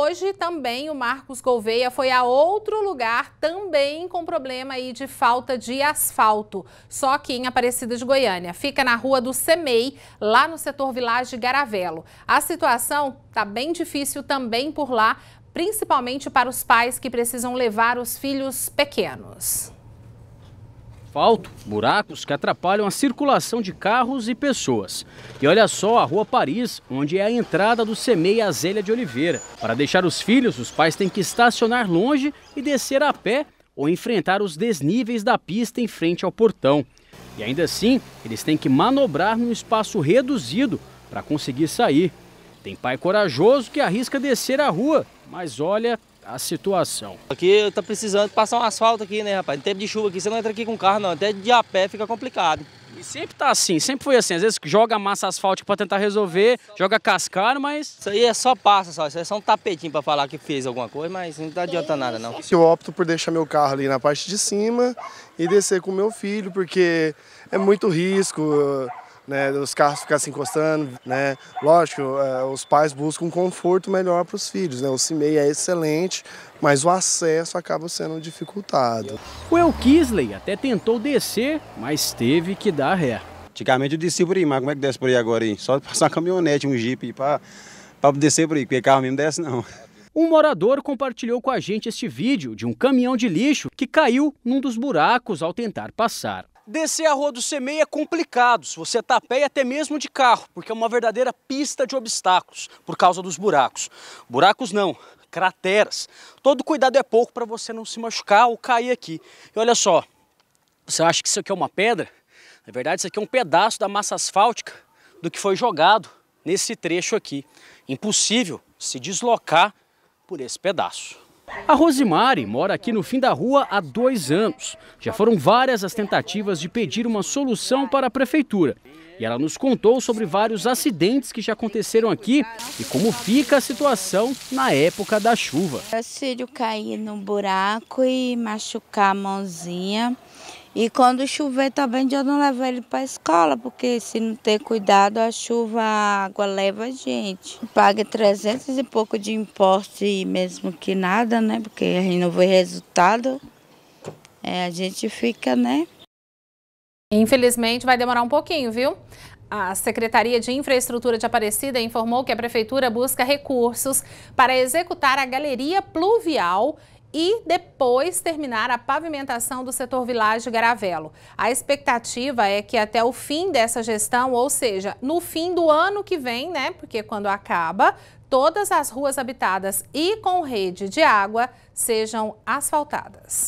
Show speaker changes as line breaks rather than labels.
Hoje também o Marcos Gouveia foi a outro lugar também com problema aí de falta de asfalto, só que em Aparecida de Goiânia. Fica na rua do Semei, lá no setor Vilagem Garavelo. A situação está bem difícil também por lá, principalmente para os pais que precisam levar os filhos pequenos
asfalto, buracos que atrapalham a circulação de carros e pessoas. E olha só a Rua Paris, onde é a entrada do Semeia Azélia de Oliveira. Para deixar os filhos, os pais têm que estacionar longe e descer a pé ou enfrentar os desníveis da pista em frente ao portão. E ainda assim, eles têm que manobrar num espaço reduzido para conseguir sair. Tem pai corajoso que arrisca descer a rua, mas olha, a situação. Aqui tá precisando passar um asfalto aqui, né, rapaz? Em tempo de chuva aqui, você não entra aqui com carro, não. Até de a pé fica complicado. E sempre tá assim, sempre foi assim. Às vezes joga massa asfáltica para tentar resolver, joga cascalho, mas. Isso aí é só passa, só. Isso aí é só um tapetinho
para falar que fez alguma coisa, mas não tá adiantando nada, não.
Eu opto por deixar meu carro ali na parte de cima e descer com meu filho, porque é muito risco né, os carros ficarem se encostando, né? Lógico, é, os pais buscam um conforto melhor para os filhos, né? O CIMEI é excelente, mas o acesso acaba sendo dificultado.
O El Kisley até tentou descer, mas teve que dar ré. Antigamente eu desci por aí, mas como é que desce por aí agora? Hein? Só passar uma caminhonete, um jipe para descer por aí, porque carro mesmo desce não. Um morador compartilhou com a gente este vídeo de um caminhão de lixo que caiu num dos buracos ao tentar passar. Descer a Rua do Semei é complicado, se você está a pé e até mesmo de carro, porque é uma verdadeira pista de obstáculos por causa dos buracos. Buracos não, crateras. Todo cuidado é pouco para você não se machucar ou cair aqui. E olha só, você acha que isso aqui é uma pedra? Na verdade, isso aqui é um pedaço da massa asfáltica do que foi jogado nesse trecho aqui. Impossível se deslocar por esse pedaço. A Rosimari mora aqui no fim da rua há dois anos. Já foram várias as tentativas de pedir uma solução para a prefeitura. E ela nos contou sobre vários acidentes que já aconteceram aqui e como fica a situação na época da chuva.
O cair no buraco e machucar a mãozinha. E quando chover também eu não levo ele para a escola, porque se não ter cuidado, a chuva, a água leva a gente. Paga 300 e pouco de imposto, e mesmo que nada, né? Porque a gente não vê resultado, é, a gente fica, né?
Infelizmente vai demorar um pouquinho, viu? A Secretaria de Infraestrutura de Aparecida informou que a Prefeitura busca recursos para executar a galeria pluvial e depois terminar a pavimentação do setor Vilagem Garavelo. A expectativa é que até o fim dessa gestão, ou seja, no fim do ano que vem, né, porque quando acaba, todas as ruas habitadas e com rede de água sejam asfaltadas.